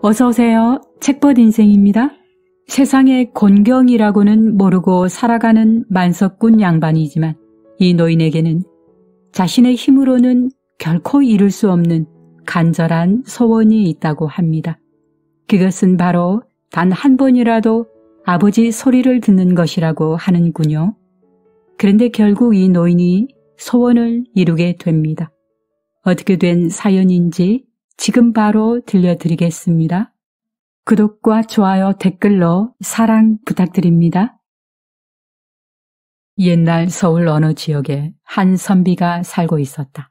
어서오세요. 책벗 인생입니다. 세상의 곤경이라고는 모르고 살아가는 만석군 양반이지만 이 노인에게는 자신의 힘으로는 결코 이룰 수 없는 간절한 소원이 있다고 합니다. 그것은 바로 단 한 번이라도 아버지 소리를 듣는 것이라고 하는군요. 그런데 결국 이 노인이 소원을 이루게 됩니다. 어떻게 된 사연인지 지금 바로 들려드리겠습니다. 구독과 좋아요 댓글로 사랑 부탁드립니다. 옛날 서울 어느 지역에 한 선비가 살고 있었다.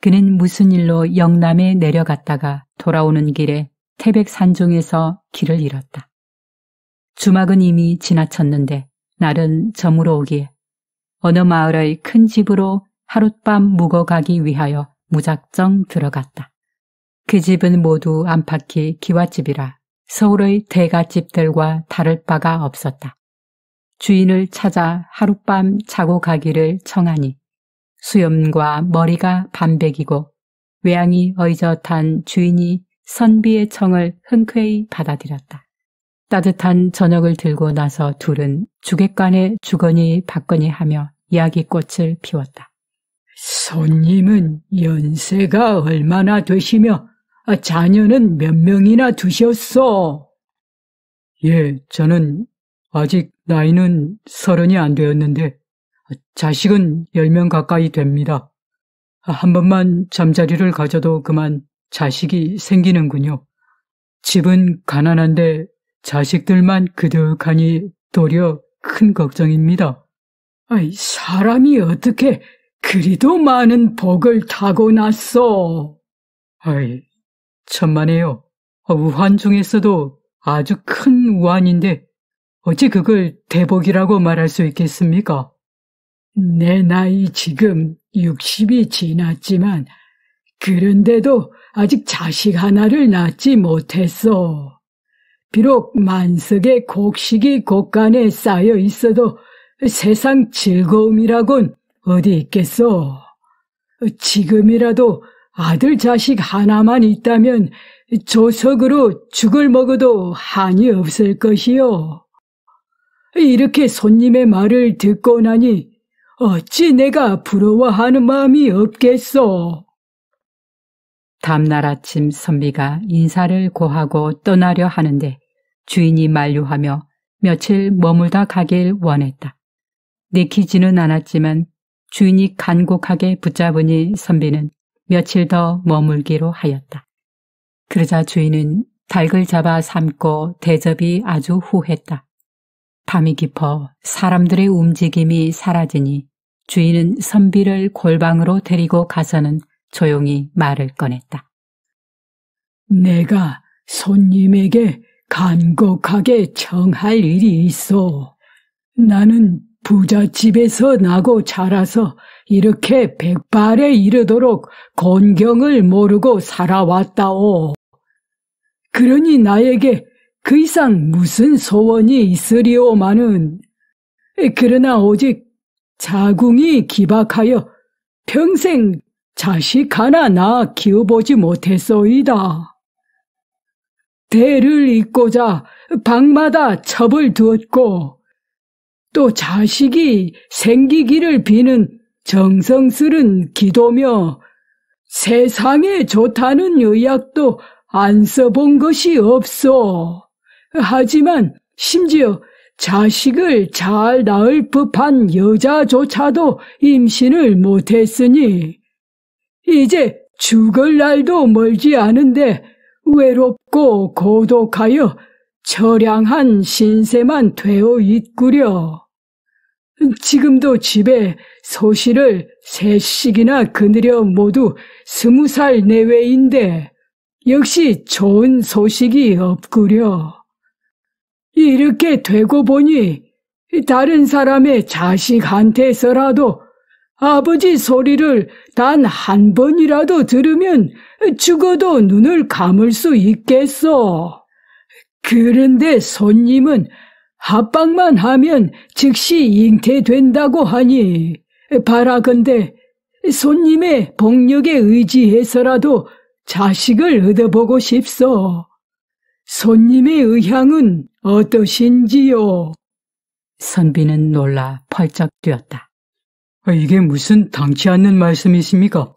그는 무슨 일로 영남에 내려갔다가 돌아오는 길에 태백산중에서 길을 잃었다. 주막은 이미 지나쳤는데 날은 저물어 오기에 어느 마을의 큰 집으로 하룻밤 묵어가기 위하여 무작정 들어갔다. 그 집은 모두 안팎이 기와집이라 서울의 대가집들과 다를 바가 없었다. 주인을 찾아 하룻밤 자고 가기를 청하니 수염과 머리가 반백이고 외양이 어이젓한 주인이 선비의 청을 흔쾌히 받아들였다. 따뜻한 저녁을 들고 나서 둘은 주객관의 주거니 받거니 하며 이야기꽃을 피웠다. 손님은 연세가 얼마나 되시며 아, 자녀는 몇 명이나 두셨소? 예, 저는 아직 나이는 서른이 안 되었는데 자식은 열 명 가까이 됩니다. 아, 한 번만 잠자리를 가져도 그만 자식이 생기는군요. 집은 가난한데 자식들만 그득하니 도려 큰 걱정입니다. 아이, 사람이 어떻게 그리도 많은 복을 타고 났어? 아이, 천만에요. 우한 중에서도 아주 큰 우한인데 어찌 그걸 대복이라고 말할 수 있겠습니까? 내 나이 지금 60이 지났지만 그런데도 아직 자식 하나를 낳지 못했어. 비록 만석의 곡식이 곳간에 쌓여 있어도 세상 즐거움이라곤 어디 있겠어. 지금이라도 아들 자식 하나만 있다면 조석으로 죽을 먹어도 한이 없을 것이요. 이렇게 손님의 말을 듣고 나니 어찌 내가 부러워하는 마음이 없겠소. 다음날 아침 선비가 인사를 고하고 떠나려 하는데 주인이 만류하며 며칠 머물다 가길 원했다. 내키지는 않았지만 주인이 간곡하게 붙잡으니 선비는 며칠 더 머물기로 하였다. 그러자 주인은 닭을 잡아 삼고 대접이 아주 후했다. 밤이 깊어 사람들의 움직임이 사라지니 주인은 선비를 골방으로 데리고 가서는 조용히 말을 꺼냈다. 내가 손님에게 간곡하게 청할 일이 있어. 나는 부잣집에서 나고 자라서 이렇게 백발에 이르도록 건경을 모르고 살아왔다오. 그러니 나에게 그 이상 무슨 소원이 있으리오마는 그러나 오직 자궁이 기박하여 평생 자식 하나 낳아 키워보지 못했소이다. 대를 잇고자 방마다 첩을 두었고 또 자식이 생기기를 비는 정성스른 기도며 세상에 좋다는 의약도 안 써본 것이 없어. 하지만 심지어 자식을 잘 낳을 법한 여자조차도 임신을 못했으니 이제 죽을 날도 멀지 않은데 외롭고 고독하여 처량한 신세만 되어 있구려. 지금도 집에 소시을 세씩이나 그느려 모두 스무 살 내외인데 역시 좋은 소식이 없구려. 이렇게 되고 보니 다른 사람의 자식한테서라도 아버지 소리를 단 한 번이라도 들으면 죽어도 눈을 감을 수 있겠어. 그런데 손님은 합방만 하면 즉시 잉태된다고 하니 바라건대 손님의 복력에 의지해서라도 자식을 얻어보고 싶소. 손님의 의향은 어떠신지요? 선비는 놀라 펄쩍 뛰었다. 아, 이게 무슨 당치 않는 말씀이십니까?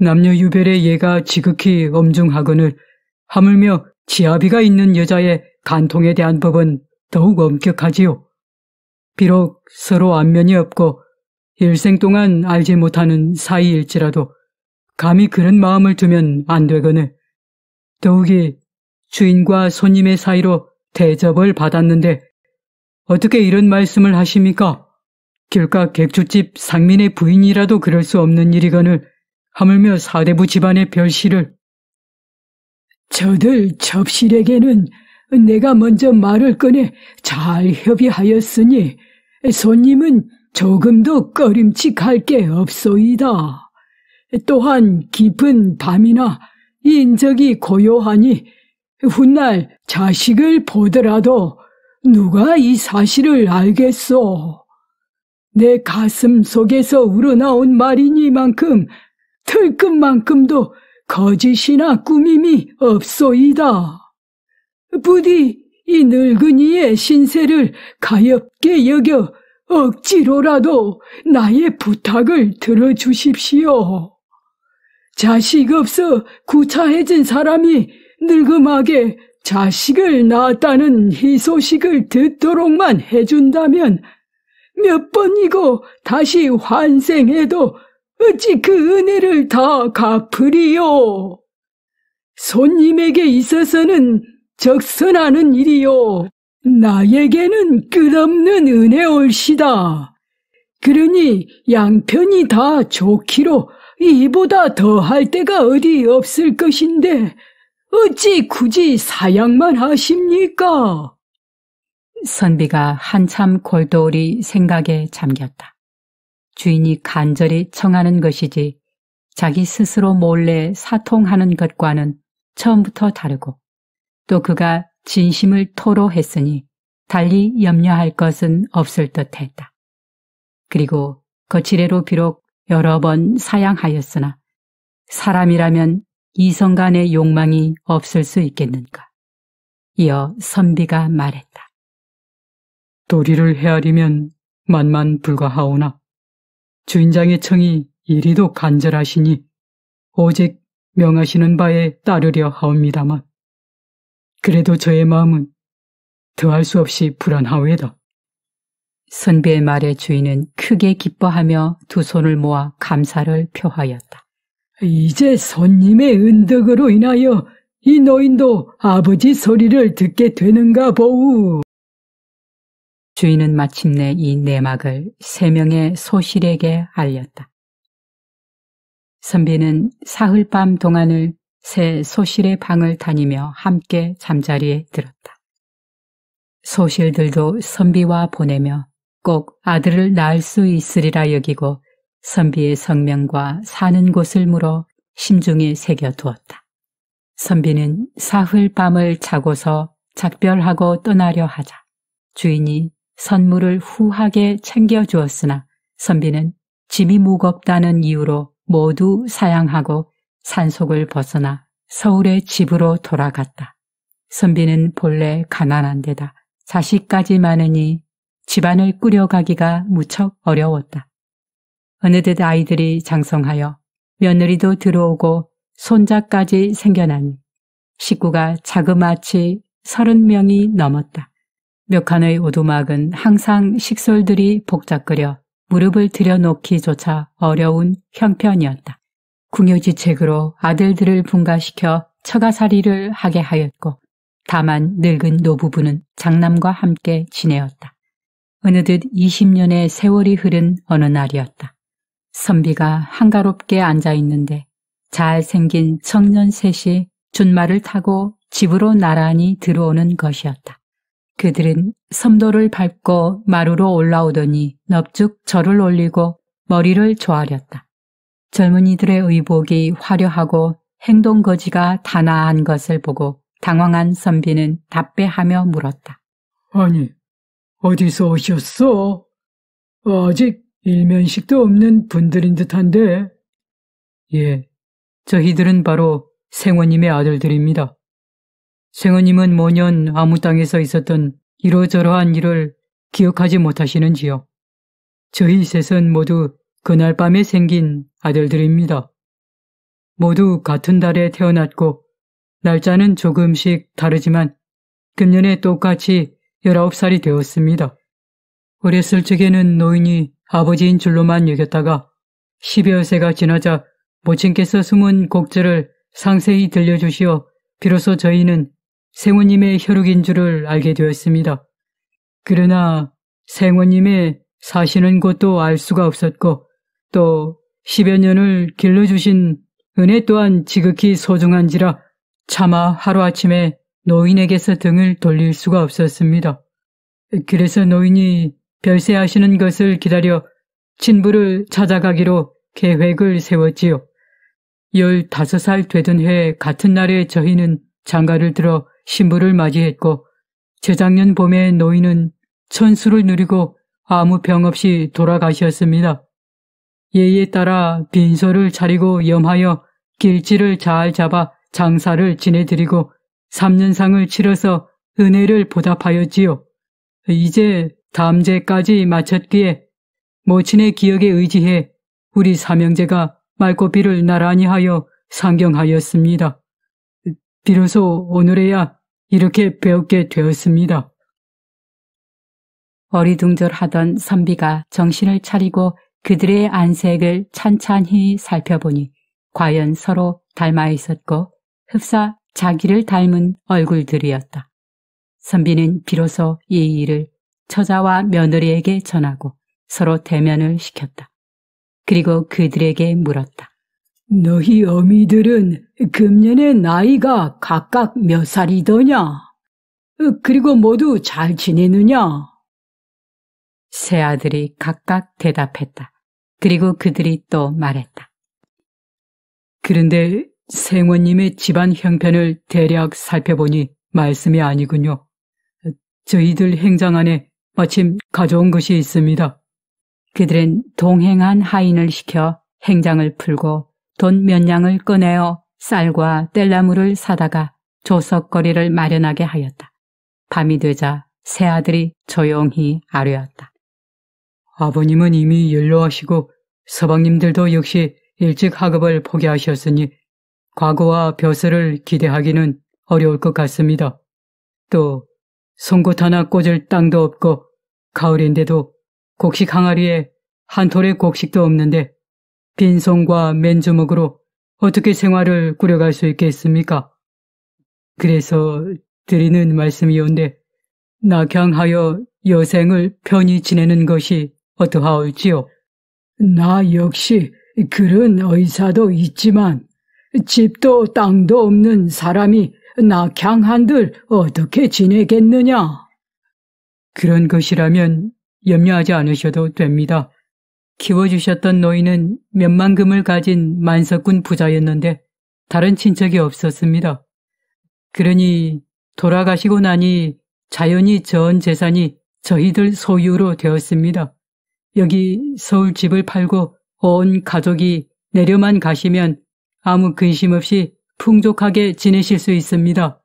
남녀 유별의 예가 지극히 엄중하거늘 하물며 지아비가 있는 여자의 간통에 대한 법은 더욱 엄격하지요. 비록 서로 안면이 없고 일생 동안 알지 못하는 사이일지라도 감히 그런 마음을 두면 안 되거늘 더욱이 주인과 손님의 사이로 대접을 받았는데 어떻게 이런 말씀을 하십니까? 결가 객주집 상민의 부인이라도 그럴 수 없는 일이거늘 하물며 사대부 집안의 별씨를 저들 접실에게는 내가 먼저 말을 꺼내 잘 협의하였으니 손님은 조금도 꺼림칙할 게 없소이다. 또한 깊은 밤이나 인적이 고요하니 훗날 자식을 보더라도 누가 이 사실을 알겠소. 내 가슴 속에서 우러나온 말이니만큼 틀끝만큼도 거짓이나 꾸밈이 없소이다. 부디 이 늙은이의 신세를 가엽게 여겨 억지로라도 나의 부탁을 들어주십시오. 자식 없어 구차해진 사람이 늙음하게 자식을 낳았다는 희소식을 듣도록만 해준다면 몇 번이고 다시 환생해도 어찌 그 은혜를 다 갚으리요. 손님에게 있어서는 적선하는 일이요. 나에게는 끝없는 은혜 올시다. 그러니 양편이 다 좋기로 이보다 더 할 때가 어디 없을 것인데 어찌 굳이 사양만 하십니까? 선비가 한참 골똘히 생각에 잠겼다. 주인이 간절히 청하는 것이지 자기 스스로 몰래 사통하는 것과는 처음부터 다르고 또 그가 진심을 토로했으니 달리 염려할 것은 없을 듯 했다. 그리고 거칠애로 비록 여러 번 사양하였으나 사람이라면 이성 간의 욕망이 없을 수 있겠는가. 이어 선비가 말했다. 도리를 헤아리면 만만 불가하오나 주인장의 청이 이리도 간절하시니 오직 명하시는 바에 따르려 하옵니다만 그래도 저의 마음은 더할 수 없이 불안하외다. 오 선비의 말에 주인은 크게 기뻐하며 두 손을 모아 감사를 표하였다. 이제 손님의 은덕으로 인하여 이 노인도 아버지 소리를 듣게 되는가 보우. 주인은 마침내 이 내막을 세 명의 소실에게 알렸다. 선비는 사흘 밤 동안을 새 소실의 방을 다니며 함께 잠자리에 들었다. 소실들도 선비와 보내며 꼭 아들을 낳을 수 있으리라 여기고 선비의 성명과 사는 곳을 물어 심중에 새겨두었다. 선비는 사흘 밤을 자고서 작별하고 떠나려 하자 주인이 선물을 후하게 챙겨주었으나 선비는 짐이 무겁다는 이유로 모두 사양하고 산속을 벗어나 서울의 집으로 돌아갔다. 선비는 본래 가난한 데다 자식까지 많으니 집안을 꾸려가기가 무척 어려웠다. 어느덧 아이들이 장성하여 며느리도 들어오고 손자까지 생겨나니 식구가 자그마치 서른 명이 넘었다. 몇 칸의 오두막은 항상 식솔들이 복잡거려 무릎을 들여놓기조차 어려운 형편이었다. 궁여지책으로 아들들을 분가시켜 처가살이를 하게 하였고 다만 늙은 노부부는 장남과 함께 지내었다. 어느 듯 20년의 세월이 흐른 어느 날이었다. 선비가 한가롭게 앉아있는데 잘생긴 청년 셋이 준마를 타고 집으로 나란히 들어오는 것이었다. 그들은 섬도를 밟고 마루로 올라오더니 넙죽 절을 올리고 머리를 조아렸다. 젊은이들의 의복이 화려하고 행동거지가 단아한 것을 보고 당황한 선비는 답배하며 물었다. 아니, 어디서 오셨어? 아직 일면식도 없는 분들인 듯한데. 예, 저희들은 바로 생원님의 아들들입니다. 생원님은 모년 아무 땅에서 있었던 이러저러한 일을 기억하지 못하시는지요. 저희 셋은 모두 그날 밤에 생긴 아들들입니다. 모두 같은 달에 태어났고 날짜는 조금씩 다르지만 금년에 똑같이 19살이 되었습니다. 어렸을 적에는 노인이 아버지인 줄로만 여겼다가 10여 세가 지나자 모친께서 숨은 곡절을 상세히 들려주시어 비로소 저희는 생원님의 혈육인 줄을 알게 되었습니다. 그러나 생원님의 사시는 곳도 알 수가 없었고 또 10여 년을 길러주신 은혜 또한 지극히 소중한지라 차마 하루아침에 노인에게서 등을 돌릴 수가 없었습니다. 그래서 노인이 별세하시는 것을 기다려 친부를 찾아가기로 계획을 세웠지요. 15살 되던 해 같은 날에 저희는 장가를 들어 신부를 맞이했고 재작년 봄에 노인은 천수를 누리고 아무 병 없이 돌아가셨습니다. 예에 의 따라 빈소를 차리고 염하여 길지를 잘 잡아 장사를 지내드리고 3년상을 치러서 은혜를 보답하였지요. 이제 담제까지 마쳤기에 모친의 기억에 의지해 우리 사명제가 말고비를 나란히 하여 상경하였습니다. 비로소 오늘에야 이렇게 배우게 되었습니다. 어리둥절하던 선비가 정신을 차리고 그들의 안색을 찬찬히 살펴보니 과연 서로 닮아 있었고 흡사 자기를 닮은 얼굴들이었다. 선비는 비로소 이 일을 처자와 며느리에게 전하고 서로 대면을 시켰다. 그리고 그들에게 물었다. 너희 어미들은 금년의 나이가 각각 몇 살이더냐? 그리고 모두 잘 지내느냐? 세 아들이 각각 대답했다. 그리고 그들이 또 말했다. 그런데 생원님의 집안 형편을 대략 살펴보니 말씀이 아니군요. 저희들 행장 안에 마침 가져온 것이 있습니다. 그들은 동행한 하인을 시켜 행장을 풀고 돈몇 양을 꺼내어 쌀과 땔나무를 사다가 조석거리를 마련하게 하였다. 밤이 되자 새 아들이 조용히 아뢰었다. 아버님은 이미 연로하시고 서방님들도 역시 일찍 학업을 포기하셨으니 과거와 벼슬을 기대하기는 어려울 것 같습니다. 또 송곳 하나 꽂을 땅도 없고 가을인데도 곡식 항아리에 한 톨의 곡식도 없는데 빈손과 맨주먹으로 어떻게 생활을 꾸려갈 수 있겠습니까? 그래서 드리는 말씀이온데 낙향하여 여생을 편히 지내는 것이 어떠하오지요나 역시 그런 의사도 있지만 집도 땅도 없는 사람이 낙향한들 어떻게 지내겠느냐? 그런 것이라면 염려하지 않으셔도 됩니다. 키워주셨던 노인은 몇만금을 가진 만석군 부자였는데 다른 친척이 없었습니다. 그러니 돌아가시고 나니 자연히 전 재산이 저희들 소유로 되었습니다. 여기 서울 집을 팔고 온 가족이 내려만 가시면 아무 근심 없이 풍족하게 지내실 수 있습니다.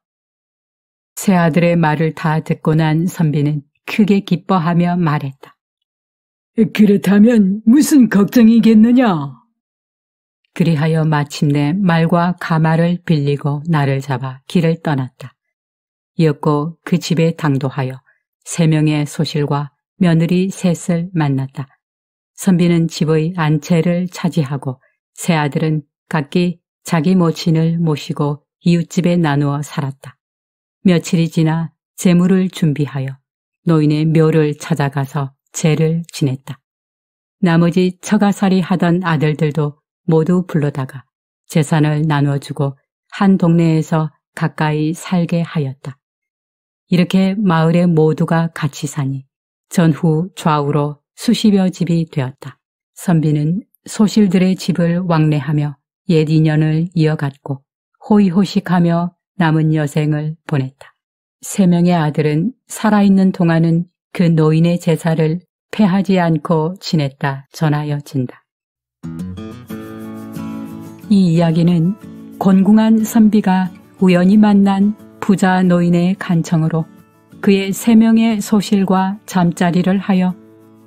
새 아들의 말을 다 듣고 난 선비는 크게 기뻐하며 말했다. 그렇다면 무슨 걱정이겠느냐? 그리하여 마침내 말과 가마를 빌리고 나를 잡아 길을 떠났다. 이었고 그 집에 당도하여 세 명의 소실과 며느리 셋을 만났다. 선비는 집의 안채를 차지하고 세 아들은 각기 자기 모친을 모시고 이웃집에 나누어 살았다. 며칠이 지나 재물을 준비하여 노인의 묘를 찾아가서 죄를 지냈다. 나머지 처가살이 하던 아들들도 모두 불러다가 재산을 나누어주고 한 동네에서 가까이 살게 하였다. 이렇게 마을의 모두가 같이 사니 전후 좌우로 수십여 집이 되었다. 선비는 소실들의 집을 왕래하며 옛 인연을 이어갔고 호의호식하며 남은 여생을 보냈다. 세 명의 아들은 살아있는 동안은 그 노인의 제사를 패하지 않고 지냈다 전하여진다. 이 이야기는 곤궁한 선비가 우연히 만난 부자 노인의 간청으로 그의 세 명의 소실과 잠자리를 하여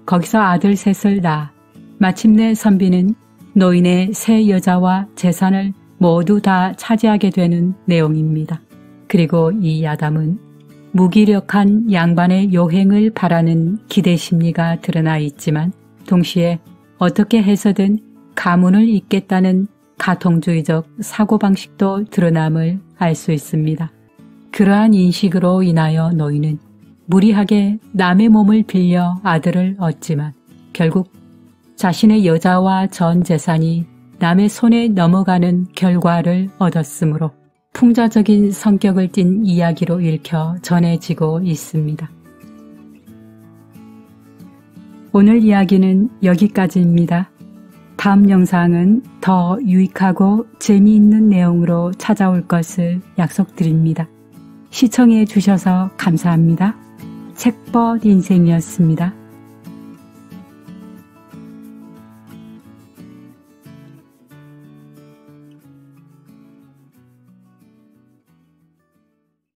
거기서 아들 셋을 낳아 마침내 선비는 노인의 세 여자와 재산을 모두 다 차지하게 되는 내용입니다. 그리고 이 야담은 무기력한 양반의 여행을 바라는 기대 심리가 드러나 있지만 동시에 어떻게 해서든 가문을 잇겠다는 가통주의적 사고방식도 드러남을 알 수 있습니다. 그러한 인식으로 인하여 너희는 무리하게 남의 몸을 빌려 아들을 얻지만 결국 자신의 여자와 전 재산이 남의 손에 넘어가는 결과를 얻었으므로 풍자적인 성격을 띤 이야기로 읽혀 전해지고 있습니다. 오늘 이야기는 여기까지입니다. 다음 영상은 더 유익하고 재미있는 내용으로 찾아올 것을 약속드립니다. 시청해 주셔서 감사합니다. 책벗 인생이었습니다.